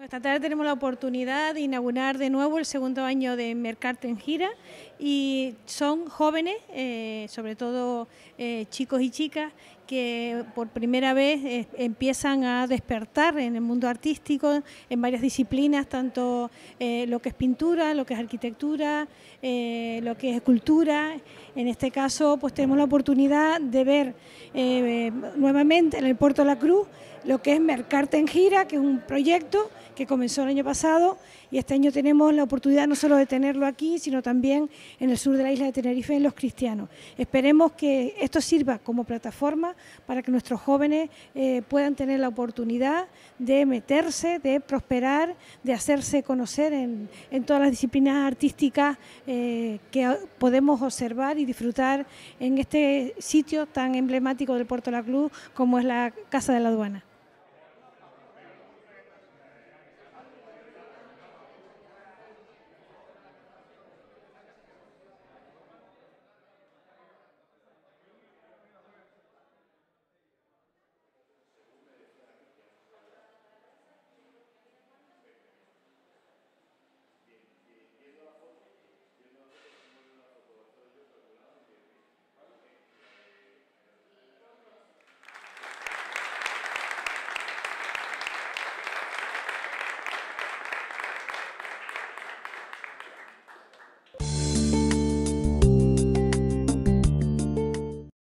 Esta tarde tenemos la oportunidad de inaugurar de nuevo el segundo año de Mercarte en Gira y son jóvenes, eh, sobre todo eh, chicos y chicas, que por primera vez eh, empiezan a despertar en el mundo artístico, en varias disciplinas, tanto lo que es pintura, lo que es arquitectura, lo que es escultura. En este caso, pues tenemos la oportunidad de ver nuevamente en el Puerto la Cruz lo que es Mercarte en Gira, que es un proyecto que comenzó el año pasado y este año tenemos la oportunidad no solo de tenerlo aquí, sino también en el sur de la isla de Tenerife, en Los Cristianos. Esperemos que esto sirva como plataforma para que nuestros jóvenes eh, puedan tener la oportunidad de meterse, de prosperar, de hacerse conocer en, todas las disciplinas artísticas eh, que podemos observar y disfrutar en este sitio tan emblemático del Puerto la Cruz como es la Casa de la Aduana.